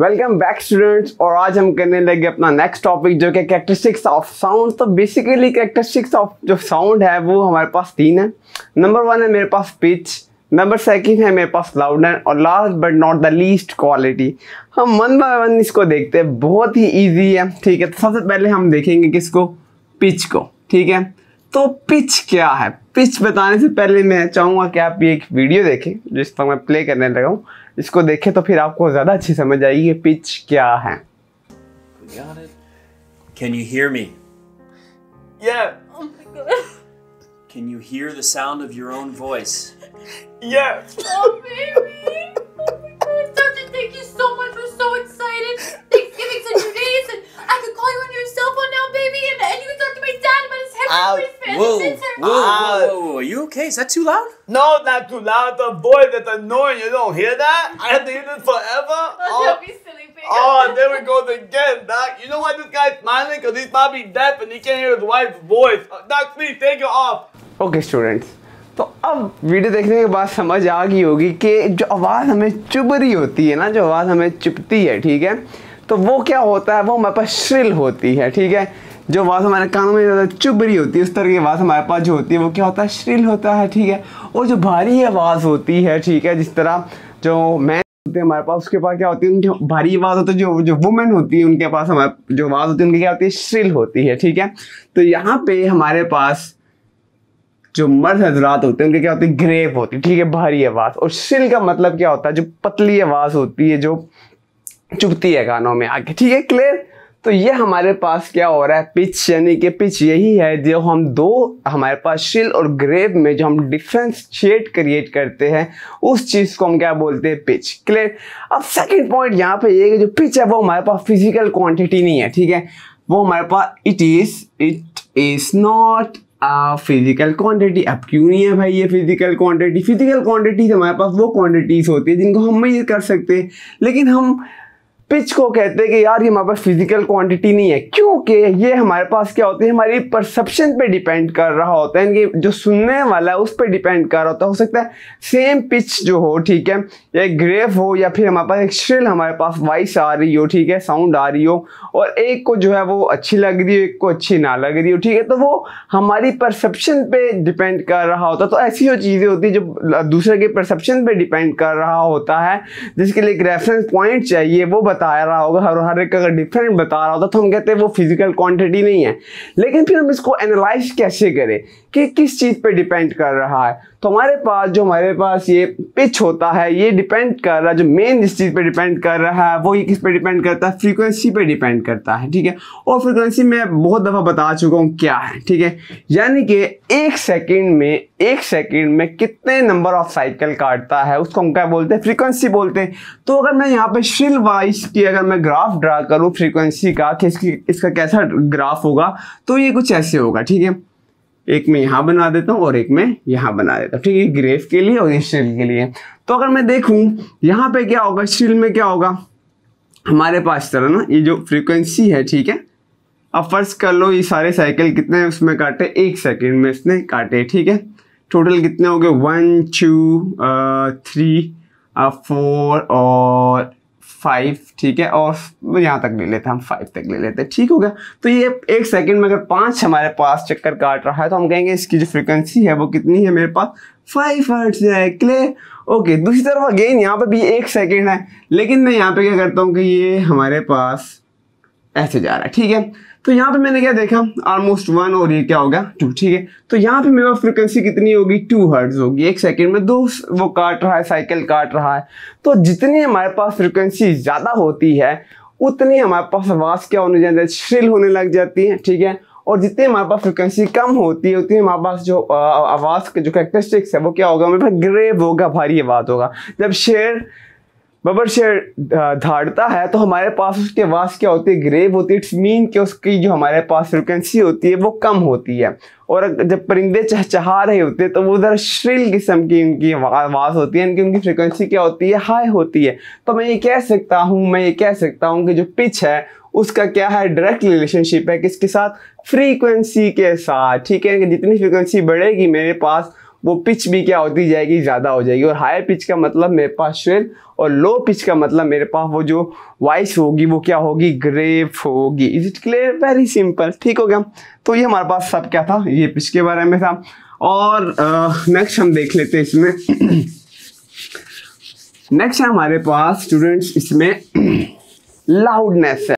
Welcome back students और आज हम करने लगे अपना नेक्स्ट टॉपिक जो कि कैरेक्टरिस्टिक्स ऑफ साउंड तो बेसिकली कैरेक्टरिस्टिक्स ऑफ जो साउंड है वो हमारे पास तीन है नंबर वन है मेरे पास पिच नंबर सेकंड है मेरे पास लाउडन और last but not the least quality हम वन बाय वन इसको देखते हैं बहुत ही ईजी है ठीक है तो सबसे पहले हम देखेंगे किसको पिच को ठीक है तो पिच क्या है पिच बताने से पहले मैं चाहूँगा कि आप ये एक वीडियो देखें जिस पर मैं प्ले करने लगा हूँ इसको देखें तो फिर आपको ज़्यादा अच्छी समझ आएगी कि पिच क्या है Can you hear me? Yeah. Oh my god. Can you hear the sound of your own voice? Yeah. Oh baby. you okay? Is that too loud? No, not too loud. The voice that's annoying. You don't hear that? I have to hear this forever. Oh, oh, Don't be silly, baby. oh there we go again, Doc. You know why this guy's smiling? Because he's probably deaf and he can't hear his wife's voice. Doc, please take it off. Okay, students. तो अब video देखने के बाद समझ आ गई होगी कि जो आवाज़ हमें चुभ रही होती है ना जो आवाज़ हमें चुपती है ठीक है तो वो क्या होता है वो हमारे पास श्रिल होती है ठीक है जो आवाज़ हमारे कानों में ज़्यादा चुभ रही होती है उस तरह की आवाज़ हमारे पास जो होती है वो क्या होता है श्रिल होता है ठीक है और जो भारी आवाज़ होती है ठीक है जिस तरह जो मैन होते हैं हमारे पास उसके पास क्या होती है उनकी भारी आवाज़ होती है जो जो वुमेन होती है उनके पास हमारे जो आवाज़ होती है उनकी क्या होती है श्रिल होती है ठीक है तो यहाँ पे हमारे पास जो मर्द हजरात होते हैं उनके क्या होती है ग्रेव होती है ठीक है भारी आवाज़ और श्रिल का मतलब क्या होता है जो पतली आवाज़ होती है जो चुभती है कानों में आके ठीक है क्लियर तो ये हमारे पास क्या हो रहा है पिच यानी कि पिच यही है जो हम दो हमारे पास शिल और ग्रेव में जो हम डिफेंस शेड क्रिएट करते हैं उस चीज़ को हम क्या बोलते हैं पिच क्लियर अब सेकेंड पॉइंट यहाँ पे ये कि जो पिच है वो हमारे पास फिजिकल क्वांटिटी नहीं है ठीक है वो हमारे पास it is it is not physical quantity अब क्यों नहीं है भाई ये फिजिकल क्वांटिटी फिजिकल क्वांटिटी हमारे पास वो क्वांटिटीज़ होती है जिनको हम मेजर कर सकते हैं लेकिन हम पिच को कहते हैं कि यार ये हमारे पास फिजिकल क्वांटिटी नहीं है क्योंकि ये हमारे पास क्या होती है हमारी परसेप्शन पे डिपेंड कर रहा होता है कि जो सुनने वाला है उस पर डिपेंड कर रहा होता है हो सकता है सेम पिच जो हो ठीक है या एक ग्रेव हो या फिर हमारे पास एक श्रिल हमारे पास वॉइस आ रही हो ठीक है साउंड आ रही हो और एक को जो है वो अच्छी लग रही हो एक को अच्छी ना लग रही हो ठीक है तो वो हमारी परसेप्शन पे डिपेंड कर रहा होता है तो ऐसी जो चीज़ें होती जो दूसरे के परसेप्शन पर डिपेंड कर रहा होता है जिसके लिए एक रेफरेंस पॉइंट चाहिए वो बता रहा होगा हर हर एक अगर डिफरेंट बता रहा होता तो हम कहते हैं वो फिजिकल क्वांटिटी नहीं है लेकिन फिर हम इसको एनालाइज कैसे करें कि किस चीज़ पे डिपेंड कर रहा है तो हमारे पास जो हमारे पास ये पिच होता है ये डिपेंड कर रहा है जो मेन जिस चीज़ पे डिपेंड कर रहा है वो ये किस पे डिपेंड करता है फ्रीक्वेंसी पे डिपेंड करता है ठीक है और फ्रीक्वेंसी मैं बहुत दफ़ा बता चुका हूँ क्या है ठीक है यानी कि एक सेकेंड में एक सेकंड में कितने नंबर ऑफ साइकिल काटता है उसको हम क्या बोलते हैं फ्रीक्वेंसी बोलते हैं तो अगर मैं यहाँ पे शिल वाइज की अगर मैं ग्राफ ड्रा करूँ फ्रीक्वेंसी का कि इसकी इसका कैसा ग्राफ होगा तो ये कुछ ऐसे होगा ठीक है एक में यहाँ बना देता हूँ और एक में यहाँ बना देता हूँ ठीक है ग्रेफ के लिए और शिल के लिए तो अगर मैं देखूँ यहाँ पे क्या होगा शिल में क्या होगा हमारे पास तरह ना ये जो फ्रीक्वेंसी है ठीक है अब फर्ज कर लो ये सारे साइकिल कितने उसमें काटे एक सेकेंड में इसने काटे ठीक है टोटल कितने हो गए वन टू थ्री फोर और फाइव ठीक है और यहाँ तक ले लेते हैं हम फाइव तक ले लेते हैं ठीक हो गया तो ये एक सेकंड में अगर पाँच हमारे पास चक्कर काट रहा है तो हम कहेंगे इसकी जो फ्रिक्वेंसी है वो कितनी है मेरे पास फाइव हर्ट्स है क्लियर ओके दूसरी तरफ अगेन यहाँ पे भी एक सेकंड है लेकिन मैं यहाँ पे क्या करता हूँ कि ये हमारे पास ऐसे जा रहा है ठीक है तो यहाँ पे मैंने क्या देखा ऑलमोस्ट वन और ये क्या होगा टू ठीक है तो यहाँ पे मेरे पास फ्रिक्वेंसी कितनी होगी टू हर्ट्ज होगी एक सेकंड में दो वो काट रहा है साइकिल काट रहा है तो जितनी हमारे पास फ्रिक्वेंसी ज़्यादा होती है उतनी हमारे पास आवाज़ क्या होने जाती है श्रिल होने लग जाती है ठीक है और जितनी हमारे पास फ्रिक्वेंसी कम होती है उतनी हमारे पास जो आवाज़ के जो करेक्टरिस्टिक्स है वो क्या होगा हमारे पास ग्रेव होगा भारी आवाज़ होगा जब शेर बबर शेर uh, धाड़ता है तो हमारे पास उसके वास क्या होती है ग्रेव होती है इट्स मीन कि उसकी जो हमारे पास फ्रिक्वेंसी होती है वो कम होती है और जब परिंदे चहचहा रहे होते हैं तो वो ज़रा श्रिल किस्म की उनकी आवाज़ होती है इनकी उनकी फ्रिक्वेंसी क्या होती है हाई होती है तो मैं ये कह सकता हूँ मैं ये कह सकता हूँ कि जो पिच है उसका क्या है डायरेक्ट रिलेशनशिप है किसके साथ फ्रीक्वेंसी के साथ ठीक है जितनी फ्रिक्वेंसी बढ़ेगी मेरे पास वो पिच भी क्या होती जाएगी ज़्यादा हो जाएगी और हाई पिच का मतलब मेरे पास श्वेत और लो पिच का मतलब मेरे पास वो जो वॉइस होगी वो क्या होगी ग्रेप होगी is it clear very simple ठीक हो गया तो ये हमारे पास सब क्या था ये पिच के बारे में था और नेक्स्ट हम देख लेते हैं इसमें नेक्स्ट है हमारे पास स्टूडेंट्स इसमें लाउडनेस है